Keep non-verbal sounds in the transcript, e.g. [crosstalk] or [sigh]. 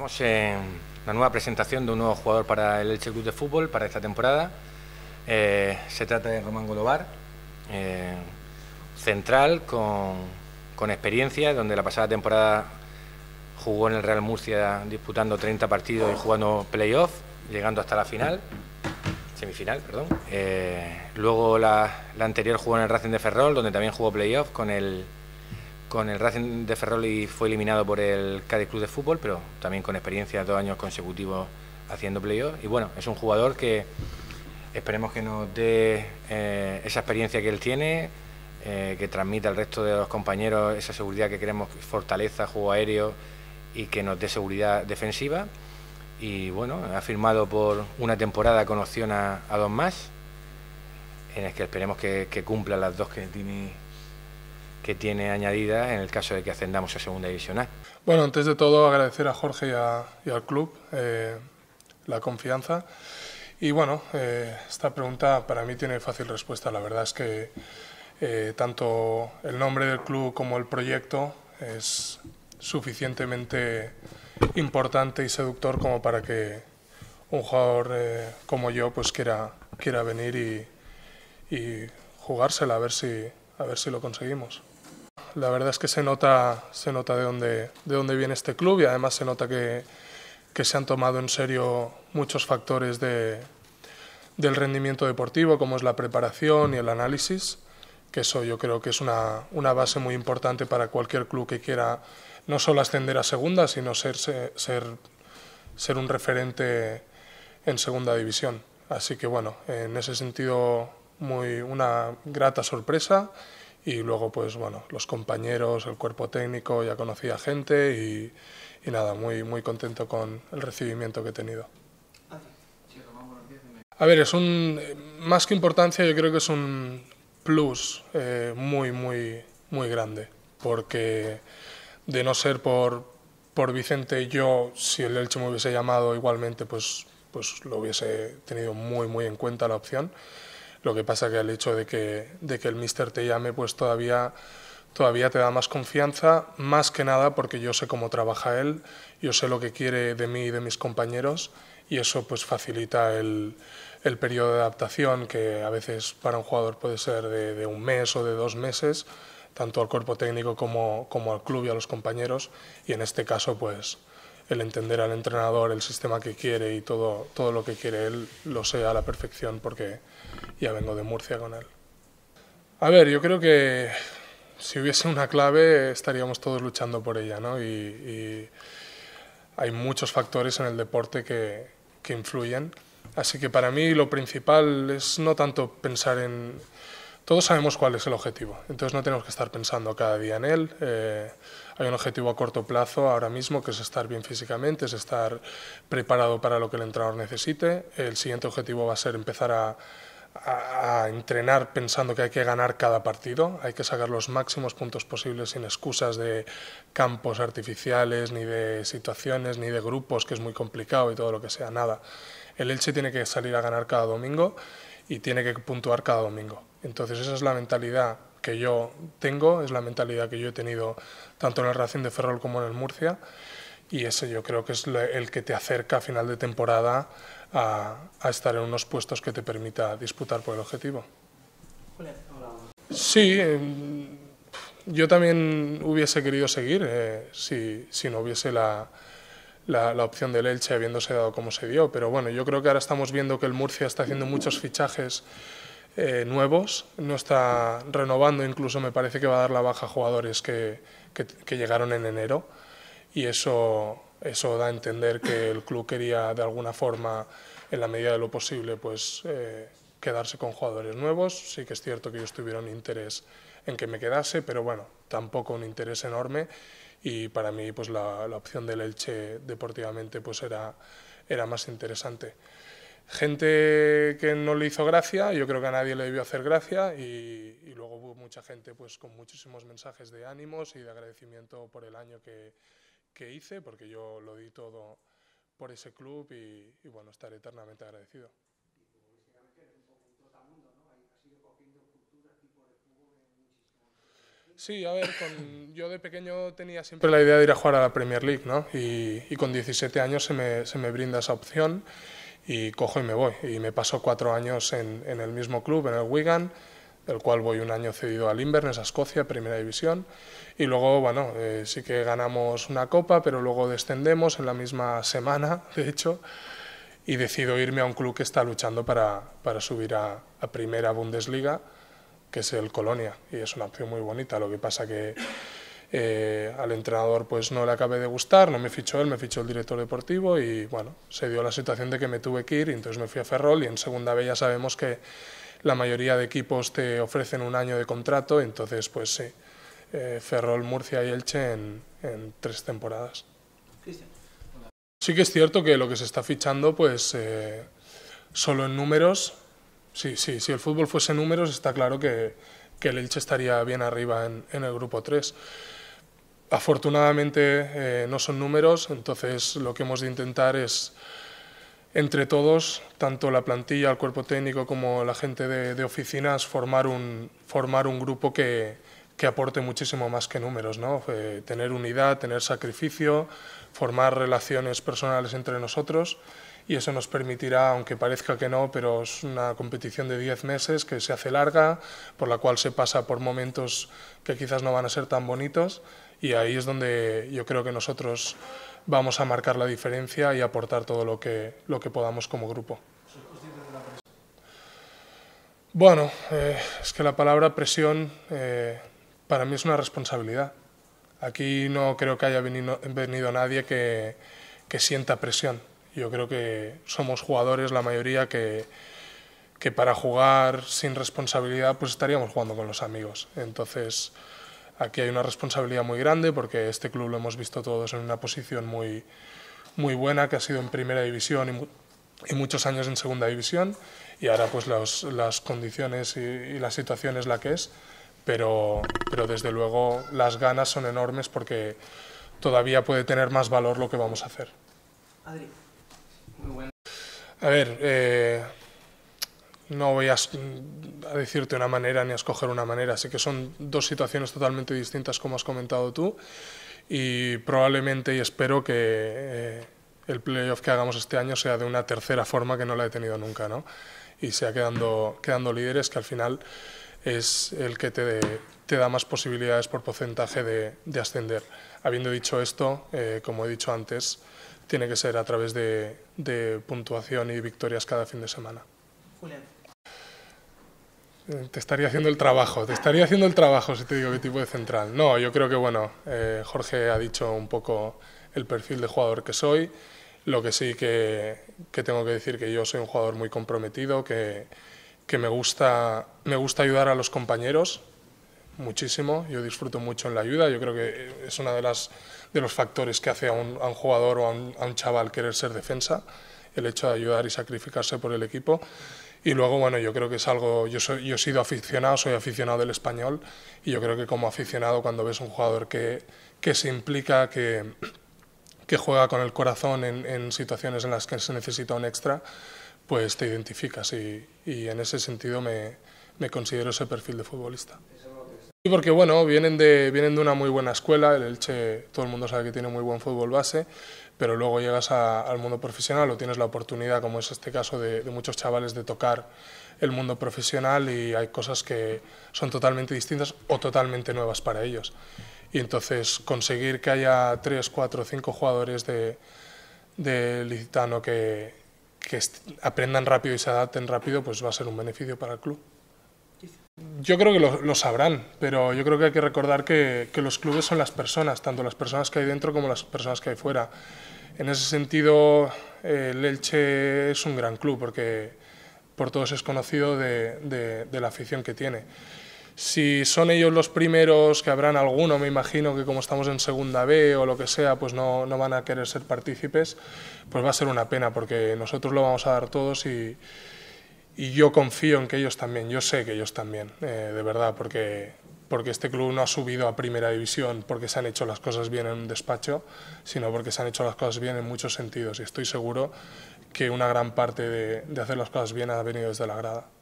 Estamos en la nueva presentación de un nuevo jugador para el Elche Club de Fútbol para esta temporada. Eh, se trata de Román Golovar, eh, central con, experiencia, donde la pasada temporada jugó en el Real Murcia disputando 30 partidos y jugando playoff, llegando hasta la final, semifinal, perdón. Eh, luego la, anterior jugó en el Racing de Ferrol, donde también jugó playoffs con el con el Racing de y fue eliminado por el Cádiz Club de Fútbol, pero también con experiencia dos años consecutivos haciendo playoff. Y bueno, es un jugador que esperemos que nos dé eh, esa experiencia que él tiene, eh, que transmita al resto de los compañeros esa seguridad que queremos, fortaleza, juego aéreo y que nos dé seguridad defensiva. Y bueno, ha firmado por una temporada con opción a, dos más, en el que esperemos que, que cumpla las dos que tiene que tiene añadida en el caso de que ascendamos a Segunda División Bueno, antes de todo agradecer a Jorge y, al club eh, la confianza. Y bueno, eh, esta pregunta para mí tiene fácil respuesta. La verdad es que eh, tanto el nombre del club como el proyecto es suficientemente importante y seductor como para que un jugador como yo pues quiera, quiera venir y, y jugársela a ver si, a ver si lo conseguimos la verdad es que se nota, se nota de, dónde, de dónde viene este club y además se nota que, que se han tomado en serio muchos factores de, del rendimiento deportivo, como es la preparación y el análisis, que eso yo creo que es una, una base muy importante para cualquier club que quiera no solo ascender a segunda, sino ser, ser, ser un referente en segunda división. Así que bueno, en ese sentido, muy, una grata sorpresa y luego pues bueno, los compañeros, el cuerpo técnico, ya conocía gente y, nada, muy, muy contento con el recibimiento que he tenido. A ver, es un, más que importancia, yo creo que es un plus eh, muy, muy, muy grande, porque de no ser por, por Vicente, yo, si el Elche me hubiese llamado igualmente, pues, pues lo hubiese tenido muy, muy en cuenta la opción. Lo que pasa que el hecho de que, el mister te llame, pues todavía, todavía te da más confianza, más que nada porque yo sé cómo trabaja él, yo sé lo que quiere de mí y de mis compañeros y eso pues facilita el, el periodo de adaptación que a veces para un jugador puede ser de, un mes o de dos meses, tanto al cuerpo técnico como, como al club y a los compañeros y en este caso pues el entender al entrenador, el sistema que quiere y todo, todo lo que quiere él, lo sé a la perfección porque ya vengo de Murcia con él. A ver, yo creo que si hubiese una clave estaríamos todos luchando por ella, ¿no? Y, hay muchos factores en el deporte que influyen. Así que para mí lo principal es no tanto pensar en todos sabemos cuál es el objetivo, entonces no tenemos que estar pensando cada día en él. Eh, hay un objetivo a corto plazo ahora mismo que es estar bien físicamente, es estar preparado para lo que el entrenador necesite. El siguiente objetivo va a ser empezar a, a entrenar pensando que hay que ganar cada partido, hay que sacar los máximos puntos posibles sin excusas de campos artificiales, ni de situaciones, ni de grupos, que es muy complicado y todo lo que sea, nada. El Elche tiene que salir a ganar cada domingo y tiene que puntuar cada domingo. Entonces esa es la mentalidad que yo tengo, es la mentalidad que yo he tenido tanto en la Racing de Ferrol como en el Murcia y ese yo creo que es el que te acerca a final de temporada a, estar en unos puestos que te permita disputar por el objetivo. Sí, em, yo también hubiese querido seguir eh, si, no hubiese la, opción del Elche habiéndose dado como se dio, pero bueno, yo creo que ahora estamos viendo que el Murcia está haciendo muchos fichajes eh, nuevos, no está renovando, incluso me parece que va a dar la baja a jugadores que, que, llegaron en enero y eso, eso da a entender que el club quería de alguna forma, en la medida de lo posible, pues eh, quedarse con jugadores nuevos. Sí que es cierto que ellos tuvieron interés en que me quedase, pero bueno, tampoco un interés enorme y para mí pues la, la opción del Elche deportivamente pues era, era más interesante gente que no le hizo gracia, yo creo que a nadie le debió hacer gracia y, luego hubo mucha gente pues con muchísimos mensajes de ánimos y de agradecimiento por el año que, que hice, porque yo lo di todo por ese club y, bueno, estaré eternamente agradecido. Sí, a ver, yo de pequeño tenía siempre la idea de ir a jugar a la Premier League, ¿no? Y, y con 17 años se me, se me brinda esa opción y cojo y me voy. Y me paso cuatro años en, el mismo club, en el Wigan, del cual voy un año cedido al Inverness, a Escocia, Primera División. Y luego, bueno, eh, sí que ganamos una copa, pero luego descendemos en la misma semana, [laughs] de hecho, y decido irme a un club que está luchando para, para subir a, a Primera Bundesliga, que es el Colonia, y es una opción muy bonita. Lo que pasa que eh, al entrenador pues no le acabé de gustar, no me fichó él, me fichó el director deportivo y bueno, se dio la situación de que me tuve que ir y entonces me fui a Ferrol y en segunda B ya sabemos que la mayoría de equipos te ofrecen un año de contrato, entonces pues sí, eh, Ferrol, Murcia y Elche en, en tres temporadas. Sí que es cierto que lo que se está fichando pues eh, solo en números, sí, sí, si el fútbol fuese números está claro que, que el Elche estaría bien arriba en, en el grupo 3. Afortunadamente eh, no son números, entonces lo que hemos de intentar es entre todos, tanto la plantilla, el cuerpo técnico como la gente de, oficinas, formar un, formar un grupo que, que aporte muchísimo más que números, ¿no? Eh, tener unidad, tener sacrificio, formar relaciones personales entre nosotros y eso nos permitirá, aunque parezca que no, pero es una competición de 10 meses que se hace larga, por la cual se pasa por momentos que quizás no van a ser tan bonitos y ahí es donde yo creo que nosotros vamos a marcar la diferencia y aportar todo lo que, lo que podamos como grupo. Bueno, eh, es que la palabra presión eh, para mí es una responsabilidad. Aquí no creo que haya venido, venido nadie que, que, sienta presión. Yo creo que somos jugadores, la mayoría, que, que para jugar sin responsabilidad pues estaríamos jugando con los amigos. Entonces, Aquí hay una responsabilidad muy grande porque este club lo hemos visto todos en una posición muy, muy buena, que ha sido en primera división y, muchos años en segunda división, y ahora pues las condiciones y, la situación es la que es, pero, pero desde luego las ganas son enormes porque todavía puede tener más valor lo que vamos a hacer. A ver, eh, no voy a, decirte una manera ni a escoger una manera, así que son dos situaciones totalmente distintas como has comentado tú y probablemente y espero que eh, el playoff que hagamos este año sea de una tercera forma que no la he tenido nunca, Y sea quedando, quedando líderes, que al final es el que te, da más posibilidades por porcentaje de, ascender. Habiendo dicho esto, eh, como he dicho antes, tiene que ser a través de, de puntuación y victorias cada fin de semana te estaría haciendo el trabajo, te estaría haciendo el trabajo si te digo qué tipo de central. No, yo creo que bueno, eh, Jorge ha dicho un poco el perfil de jugador que soy, lo que sí que, tengo que decir que yo soy un jugador muy comprometido, que, que, me, gusta, me gusta ayudar a los compañeros muchísimo, yo disfruto mucho en la ayuda, yo creo que es uno de, las, de los factores que hace a un, jugador o a un, a un chaval querer ser defensa, el hecho de ayudar y sacrificarse por el equipo. Y luego, bueno, yo creo que es algo, yo, soy, yo he sido aficionado, soy aficionado del español y yo creo que como aficionado cuando ves un jugador que, que se implica, que, que juega con el corazón en, en, situaciones en las que se necesita un extra, pues te identificas y, y en ese sentido me, me, considero ese perfil de futbolista. Y porque bueno, vienen de, vienen de una muy buena escuela, el Elche todo el mundo sabe que tiene muy buen fútbol base, pero luego llegas al mundo profesional o tienes la oportunidad, como es este caso de, muchos chavales, de tocar el mundo profesional y hay cosas que son totalmente distintas o totalmente nuevas para ellos. Y entonces conseguir que haya tres, cuatro, cinco jugadores de, de Licitano que aprendan rápido y se adapten rápido, pues va a ser un beneficio para el club. Yo creo que lo, sabrán, pero yo creo que hay que recordar que, los clubes son las personas, tanto las personas que hay dentro como las personas que hay fuera. En ese sentido, el Elche es un gran club porque por todos es conocido de, la afición que tiene. Si son ellos los primeros, que habrán alguno, me imagino que como estamos en segunda B o lo que sea, pues no, no, van a querer ser partícipes, pues va a ser una pena porque nosotros lo vamos a dar todos y, y yo confío en que ellos también, yo sé que ellos también, eh, de verdad, porque, porque este club no ha subido a primera división porque se han hecho las cosas bien en un despacho, sino porque se han hecho las cosas bien en muchos sentidos y estoy seguro que una gran parte de hacer las cosas bien ha venido desde la grada.